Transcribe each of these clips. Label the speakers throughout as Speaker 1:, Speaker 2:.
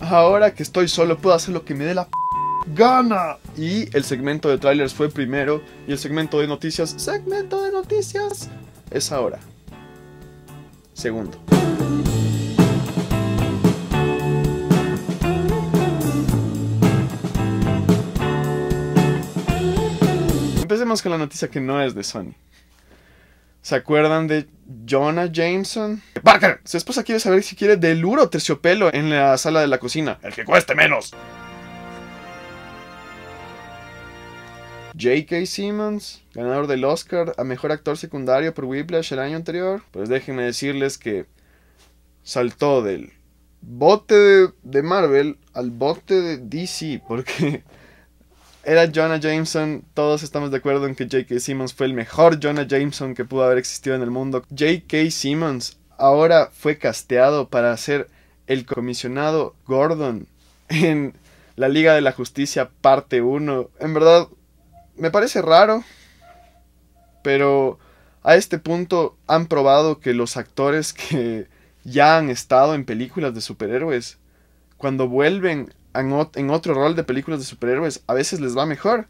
Speaker 1: Ahora que estoy solo puedo hacer lo que me dé la gana. Y el segmento de trailers fue primero y el segmento de noticias, segmento de noticias, es ahora. Segundo. Empecemos con la noticia que no es de Sony. ¿Se acuerdan de Jonah Jameson? ¡Parker! Su esposa quiere saber si quiere deluro terciopelo en la sala de la cocina. ¡El que cueste menos! J.K. Simmons, ganador del Oscar a Mejor Actor Secundario por Whiplash el año anterior. Pues déjenme decirles que saltó del bote de, Marvel al bote de DC, porque era Jonah Jameson. Todos estamos de acuerdo en que J.K. Simmons fue el mejor Jonah Jameson que pudo haber existido en el mundo. J.K. Simmons ahora fue casteado para ser el comisionado Gordon en la Liga de la Justicia parte 1. En verdad, me parece raro, pero a este punto han probado que los actores que ya han estado en películas de superhéroes, cuando vuelven en, otro rol de películas de superhéroes a veces les va mejor.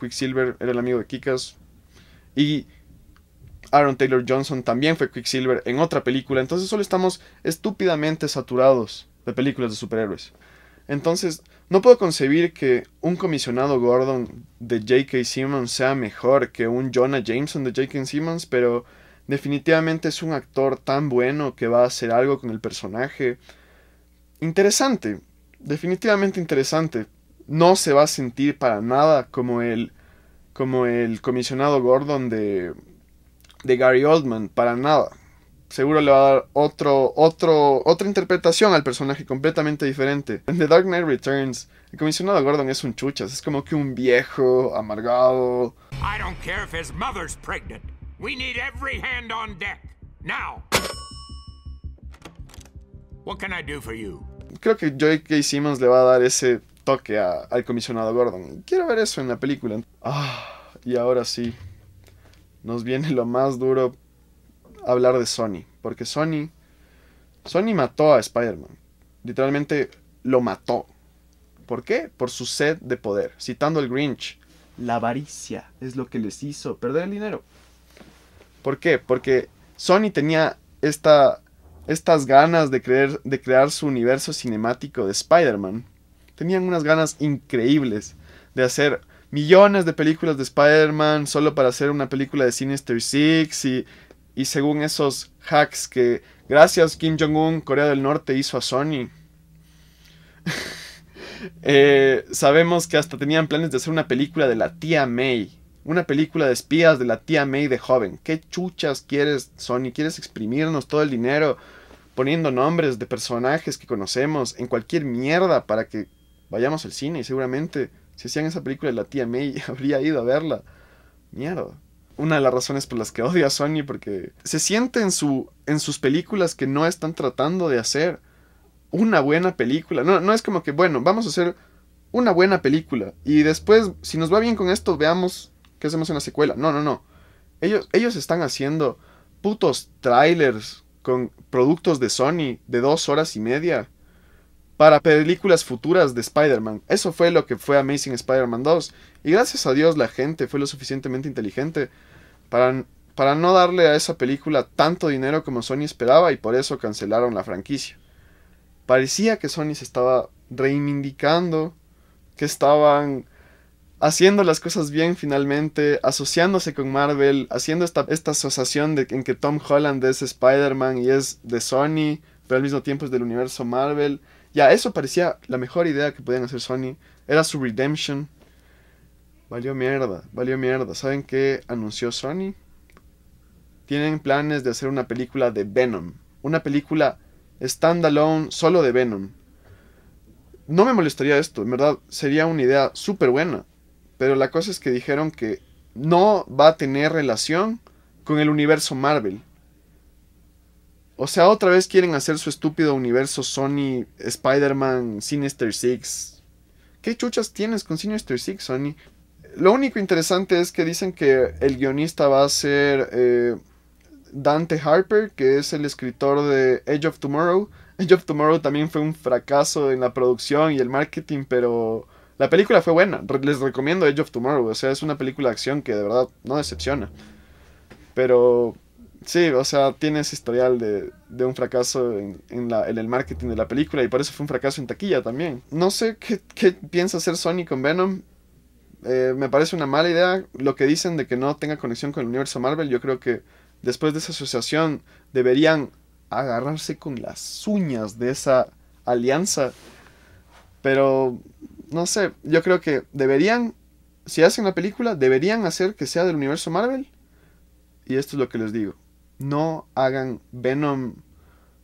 Speaker 1: Quicksilver era el amigo de Kikas. Y Aaron Taylor Johnson también fue Quicksilver en otra película. Entonces solo estamos estúpidamente saturados de películas de superhéroes. Entonces, no puedo concebir que un comisionado Gordon de J.K. Simmons sea mejor que un Jonah Jameson de J.K. Simmons, pero Definitivamente es un actor tan bueno que va a hacer algo con el personaje. Interesante, definitivamente interesante. No se va a sentir para nada como el, como el comisionado Gordon de, de Gary Oldman, para nada. Seguro le va a dar otro, otro, otra interpretación al personaje completamente diferente. En The Dark Knight Returns, el comisionado Gordon es un chuchas, es como que un viejo, amargado. I don't care if his mother's pregnant. We need every hand on deck. Now. can I do for you? Creo que Joy que Simmons le va a dar ese toque al comisionado Gordon. Quiero ver eso en la película. Ah, y ahora sí. Nos viene lo más duro hablar de Sony. Porque Sony. Sony mató a Spider-Man. Literalmente lo mató. ¿Por qué? Por su sed de poder. Citando al Grinch. La avaricia es lo que les hizo perder el dinero. ¿Por qué? Porque Sony tenía estas ganas de, crear su universo cinemático de Spider-Man. Tenían unas ganas increíbles de hacer millones de películas de Spider-Man solo para hacer una película de Sinister Six y, según esos hacks que gracias Kim Jong-un Corea del Norte hizo a Sony. Eh, sabemos que hasta tenían planes de hacer una película de la tía May una película de espías de la tía May de joven. ¿Qué chuchas quieres, Sony? ¿Quieres exprimirnos todo el dinero poniendo nombres de personajes que conocemos en cualquier mierda para que vayamos al cine? Y seguramente, si hacían esa película de la tía May, habría ido a verla. Mierda una de las razones por las que odia a Sony, porque se siente en, su, en sus películas que no están tratando de hacer una buena película. No, no es como que, bueno, vamos a hacer una buena película. Y después, si nos va bien con esto, veamos que hacemos una secuela. No, no, no. Ellos, ellos están haciendo putos trailers con productos de Sony de dos horas y media para películas futuras de Spider-Man. Eso fue lo que fue Amazing Spider-Man 2. Y gracias a Dios la gente fue lo suficientemente inteligente para, para no darle a esa película tanto dinero como Sony esperaba y por eso cancelaron la franquicia. Parecía que Sony se estaba reivindicando, que estaban haciendo las cosas bien finalmente, asociándose con Marvel, haciendo esta, esta asociación de, en que Tom Holland es Spider-Man y es de Sony, pero al mismo tiempo es del universo Marvel. Ya, eso parecía la mejor idea que podían hacer Sony. Era su redemption. Valió mierda, valió mierda. ¿Saben qué anunció Sony? Tienen planes de hacer una película de Venom. Una película standalone solo de Venom. No me molestaría esto, en verdad, sería una idea súper buena. Pero la cosa es que dijeron que no va a tener relación con el universo Marvel. O sea, otra vez quieren hacer su estúpido universo Sony, Spider-Man, Sinister Six. ¿Qué chuchas tienes con Sinister Six, Sony? Lo único interesante es que dicen que el guionista va a ser eh, Dante Harper, que es el escritor de Edge of Tomorrow. Edge of Tomorrow también fue un fracaso en la producción y el marketing, pero la película fue buena. Les recomiendo Age of Tomorrow. O sea, es una película de acción que de verdad no decepciona. Pero sí, o sea, tiene ese historial de, un fracaso en, el marketing de la película y por eso fue un fracaso en taquilla también. No sé qué, piensa hacer Sony con Venom. Eh, me parece una mala idea lo que dicen de que no tenga conexión con el universo Marvel. Yo creo que después de esa asociación deberían agarrarse con las uñas de esa alianza. Pero no sé, yo creo que deberían, si hacen la película, deberían hacer que sea del universo Marvel. Y esto es lo que les digo. No hagan Venom,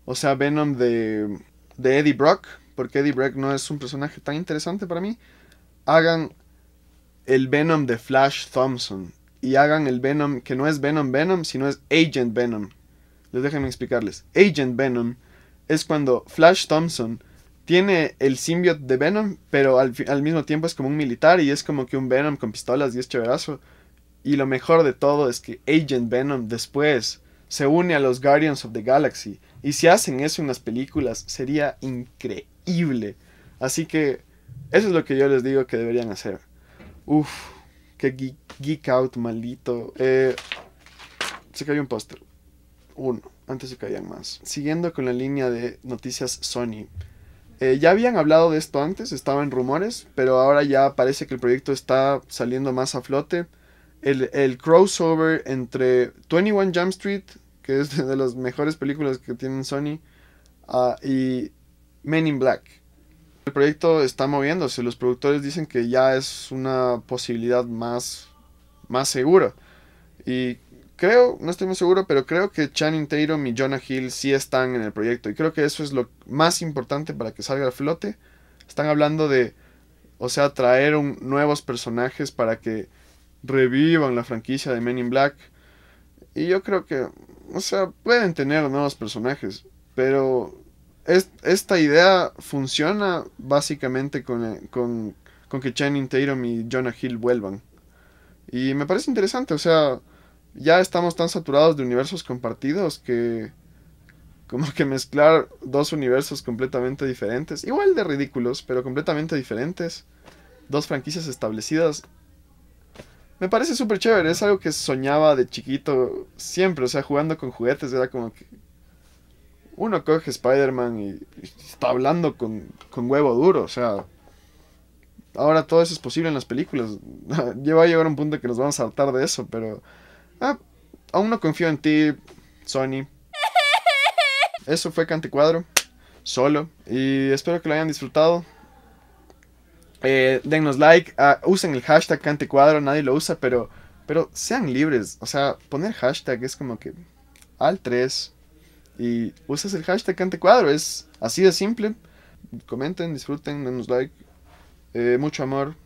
Speaker 1: o sea, Venom de, de Eddie Brock, porque Eddie Brock no es un personaje tan interesante para mí. Hagan el Venom de Flash Thompson. Y hagan el Venom, que no es Venom Venom, sino es Agent Venom. Les déjenme explicarles. Agent Venom es cuando Flash Thompson tiene el simbionte de Venom, pero al, mismo tiempo es como un militar y es como que un Venom con pistolas y es chéverazo. Y lo mejor de todo es que Agent Venom después se une a los Guardians of the Galaxy. Y si hacen eso en las películas, sería increíble. Así que eso es lo que yo les digo que deberían hacer. Uf, qué geek, out, maldito. Eh, se cayó un póster. Uno, antes se caían más. Siguiendo con la línea de noticias Sony. Eh, ya habían hablado de esto antes, estaban rumores, pero ahora ya parece que el proyecto está saliendo más a flote. El, crossover entre 21 Jump Street, que es de las mejores películas que tiene Sony, ah, y Men in Black. El proyecto está moviéndose, los productores dicen que ya es una posibilidad más, más segura. Y creo, no estoy muy seguro, pero creo que Channing Tatum y Jonah Hill sí están en el proyecto. Y creo que eso es lo más importante para que salga al flote. Están hablando de, o sea, traer nuevos personajes para que revivan la franquicia de Men in Black. Y yo creo que, o sea, pueden tener nuevos personajes, pero esta idea funciona básicamente con, eh, con, con que Channing Tatum y Jonah Hill vuelvan. Y me parece interesante, o sea, ya estamos tan saturados de universos compartidos que como que mezclar dos universos completamente diferentes, igual de ridículos, pero completamente diferentes, dos franquicias establecidas, me parece súper chévere, es algo que soñaba de chiquito siempre, o sea, jugando con juguetes era como que uno coge Spider-Man y, está hablando con, con huevo duro, o sea, ahora todo eso es posible en las películas, lleva a llegar un punto que nos vamos a hartar de eso, pero... Ah, aún no confío en ti, Sony. Eso fue Canticuadro, solo. Y espero que lo hayan disfrutado. Eh, denos like, ah, usen el hashtag Canticuadro, nadie lo usa, pero, pero sean libres. O sea, poner hashtag es como que al 3 y usas el hashtag Canticuadro, es así de simple. Comenten, disfruten, denos like. Eh, mucho amor.